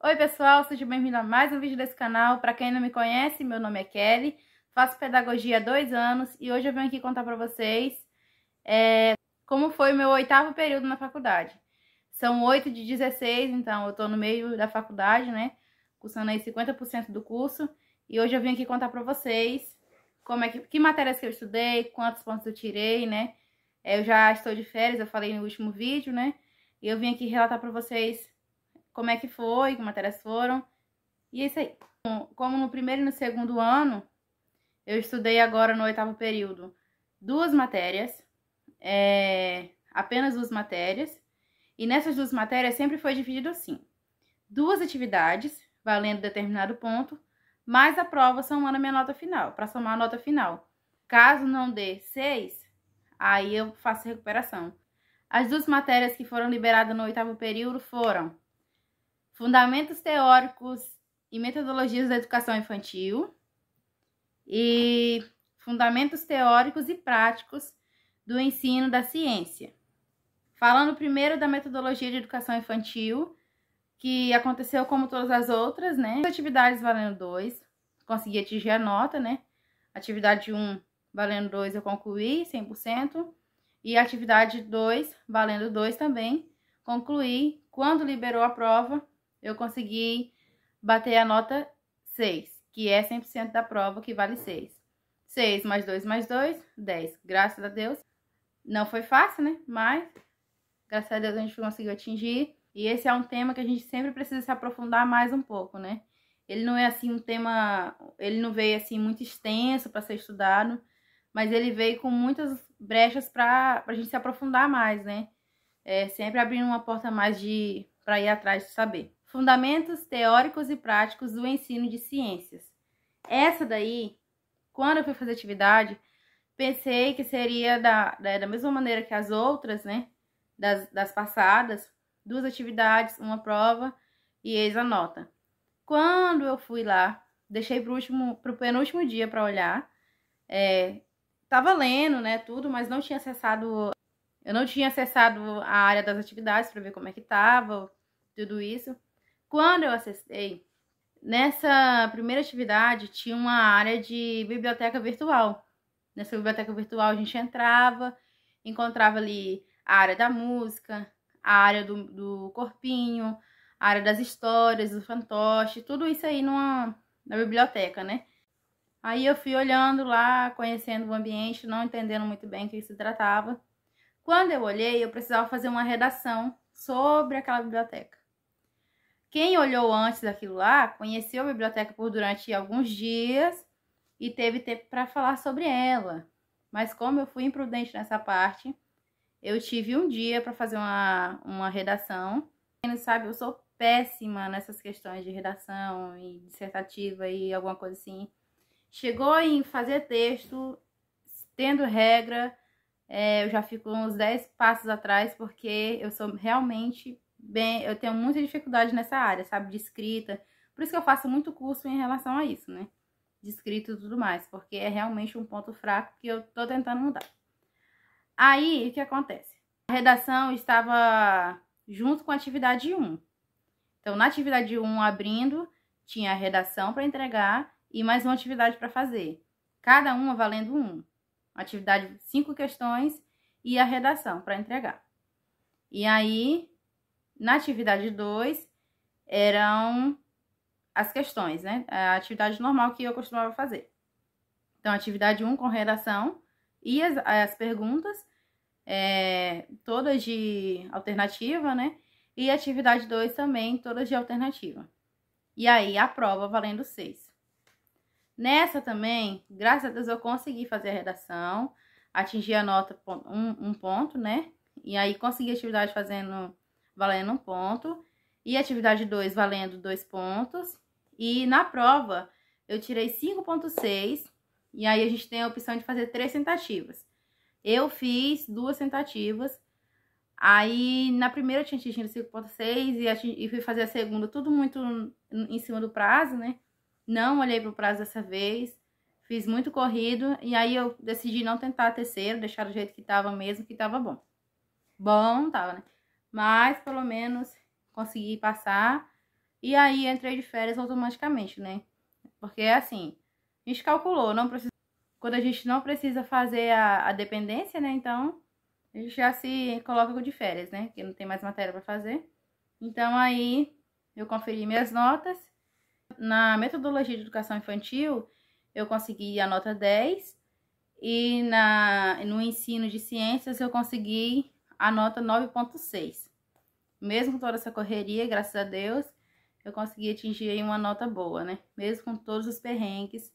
Oi pessoal, seja bem-vindo a mais um vídeo desse canal. Para quem não me conhece, meu nome é Kelly, faço pedagogia há dois anos e hoje eu venho aqui contar para vocês é, como foi o meu oitavo período na faculdade. São oito de 16, então eu estou no meio da faculdade, né? Cursando aí 50% do curso e hoje eu vim aqui contar para vocês como é que, que matérias que eu estudei, quantos pontos eu tirei, né? É, eu já estou de férias, eu falei no último vídeo, né? E eu vim aqui relatar para vocês como é que foi, que matérias foram. E é isso aí. Como no primeiro e no segundo ano, eu estudei agora no oitavo período duas matérias, é, apenas duas matérias. E nessas duas matérias sempre foi dividido assim: duas atividades, valendo determinado ponto, mais a prova somando a minha nota final, para somar a nota final. Caso não dê seis, aí eu faço recuperação. As duas matérias que foram liberadas no oitavo período foram Fundamentos Teóricos e Metodologias da Educação Infantil e Fundamentos Teóricos e Práticos do Ensino da Ciência. Falando primeiro da metodologia de educação infantil, que aconteceu como todas as outras, né? Atividades valendo 2, consegui atingir a nota, né? Atividade 1 um, valendo 2 eu concluí 100%, e atividade 2 valendo 2 também, concluí quando liberou a prova eu consegui bater a nota 6, que é 100% da prova, que vale 6. 6 mais 2 mais 2, 10. Graças a Deus. Não foi fácil, né? Mas, graças a Deus, a gente conseguiu atingir. E esse é um tema que a gente sempre precisa se aprofundar mais um pouco, né? Ele não é assim um tema, ele não veio assim muito extenso para ser estudado, mas ele veio com muitas brechas para a gente se aprofundar mais, né? É, sempre abrindo uma porta mais de para ir atrás de saber. Fundamentos teóricos e práticos do ensino de ciências. Essa daí, quando eu fui fazer atividade, pensei que seria da, da, da mesma maneira que as outras, né? Das, das passadas, duas atividades, uma prova e eis a nota. Quando eu fui lá, deixei o último, o penúltimo dia para olhar. É, tava lendo, né, tudo, mas não tinha acessado, eu não tinha acessado a área das atividades para ver como é que tava, tudo isso. Quando eu acessei, nessa primeira atividade tinha uma área de biblioteca virtual. Nessa biblioteca virtual a gente entrava, encontrava ali a área da música, a área do, do corpinho, a área das histórias, do fantoche, tudo isso aí numa, na biblioteca, né? Aí eu fui olhando lá, conhecendo o ambiente, não entendendo muito bem o que se tratava. Quando eu olhei, eu precisava fazer uma redação sobre aquela biblioteca. Quem olhou antes daquilo lá conheceu a biblioteca por durante alguns dias e teve tempo para falar sobre ela. Mas como eu fui imprudente nessa parte, eu tive um dia para fazer uma, uma redação. Quem não sabe, eu sou péssima nessas questões de redação e dissertativa e alguma coisa assim. Chegou em fazer texto, tendo regra, é, eu já fico uns 10 passos atrás, porque eu sou realmente bem, eu tenho muita dificuldade nessa área, sabe, de escrita. Por isso que eu faço muito curso em relação a isso, né? De escrita e tudo mais, porque é realmente um ponto fraco que eu tô tentando mudar. Aí, o que acontece? A redação estava junto com a atividade 1. Então, na atividade 1, abrindo, tinha a redação para entregar e mais uma atividade para fazer. Cada uma valendo um. Atividade, cinco questões e a redação para entregar. E aí, na atividade 2, eram as questões, né? A atividade normal que eu costumava fazer. Então, atividade 1 um, com redação e as, as perguntas, é, todas de alternativa, né? E atividade 2 também, todas de alternativa. E aí, a prova valendo 6. Nessa também, graças a Deus, eu consegui fazer a redação, atingir a nota um, um ponto, né? E aí, consegui a atividade fazendo valendo um ponto, e atividade 2 valendo dois pontos. E na prova, eu tirei 5.6, e aí a gente tem a opção de fazer três tentativas. Eu fiz duas tentativas, aí na primeira eu tinha atingido 5.6 e, e fui fazer a segunda, tudo muito em cima do prazo, né? Não olhei pro prazo dessa vez, fiz muito corrido, e aí eu decidi não tentar a terceira, deixar do jeito que tava mesmo, que tava bom. Bom, tava, né? mas pelo menos consegui passar. E aí entrei de férias automaticamente, né? Porque é assim, a gente calculou, não precisa, quando a gente não precisa fazer a, a dependência, né? Então a gente já se coloca de férias, né? Porque não tem mais matéria para fazer. Então aí eu conferi minhas notas. Na metodologia de educação infantil, eu consegui a nota 10 e na, no ensino de ciências eu consegui a nota 9.6. Mesmo com toda essa correria, graças a Deus, eu consegui atingir aí uma nota boa, né? Mesmo com todos os perrengues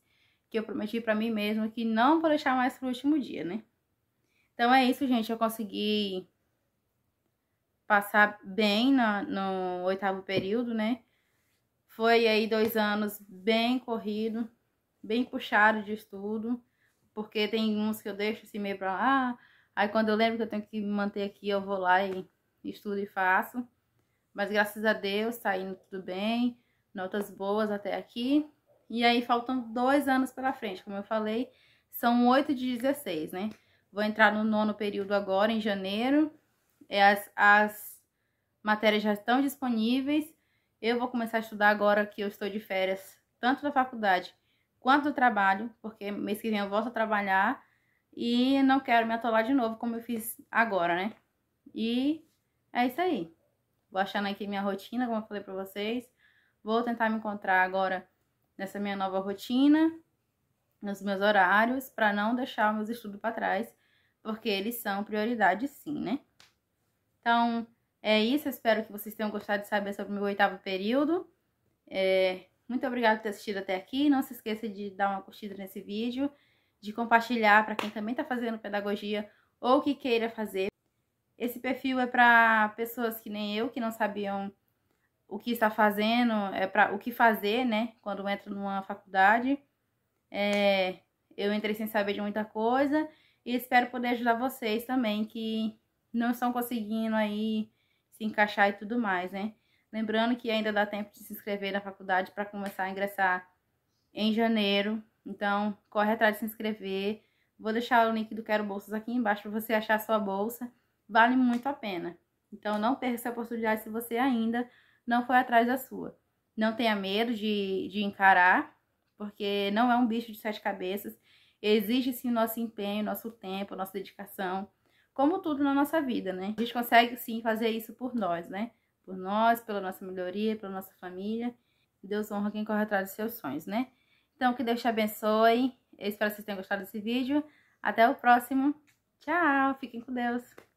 que eu prometi para mim mesma que não vou deixar mais pro último dia, né? Então é isso, gente, eu consegui passar bem na, no oitavo período, né? Foi aí dois anos bem corrido, bem puxado de estudo, porque tem uns que eu deixo assim meio pra lá, ah, Aí quando eu lembro que eu tenho que me manter aqui, eu vou lá e estudo e faço. Mas graças a Deus, tá indo tudo bem, notas boas até aqui. E aí faltam dois anos pela frente, como eu falei, são 8 de 16, né? Vou entrar no nono período agora, em janeiro. É, as, as matérias já estão disponíveis. Eu vou começar a estudar agora que eu estou de férias, tanto da faculdade quanto do trabalho, porque mês que vem eu volto a trabalhar. E não quero me atolar de novo, como eu fiz agora, né? E é isso aí. Vou achando aqui minha rotina, como eu falei pra vocês. Vou tentar me encontrar agora nessa minha nova rotina, nos meus horários, para não deixar meus estudos para trás, porque eles são prioridade sim, né? Então, é isso. espero que vocês tenham gostado de saber sobre o meu oitavo período. É, muito obrigada por ter assistido até aqui. Não se esqueça de dar uma curtida nesse vídeo de compartilhar para quem também está fazendo pedagogia ou que queira fazer. Esse perfil é para pessoas que nem eu, que não sabiam o que está fazendo, é para o que fazer, né? Quando entra numa faculdade. É, eu entrei sem saber de muita coisa e espero poder ajudar vocês também que não estão conseguindo aí se encaixar e tudo mais, né? Lembrando que ainda dá tempo de se inscrever na faculdade para começar a ingressar em janeiro então, corre atrás de se inscrever. Vou deixar o link do Quero Bolsas aqui embaixo para você achar a sua bolsa. Vale muito a pena. Então, não perca essa oportunidade se você ainda não foi atrás da sua. Não tenha medo de, de encarar, porque não é um bicho de sete cabeças. Exige sim o nosso empenho, nosso tempo, nossa dedicação, como tudo na nossa vida, né? A gente consegue sim fazer isso por nós, né? Por nós, pela nossa melhoria, pela nossa família. Deus honra quem corre atrás dos seus sonhos, né? Então, que Deus te abençoe. Eu espero que vocês tenham gostado desse vídeo. Até o próximo. Tchau. Fiquem com Deus.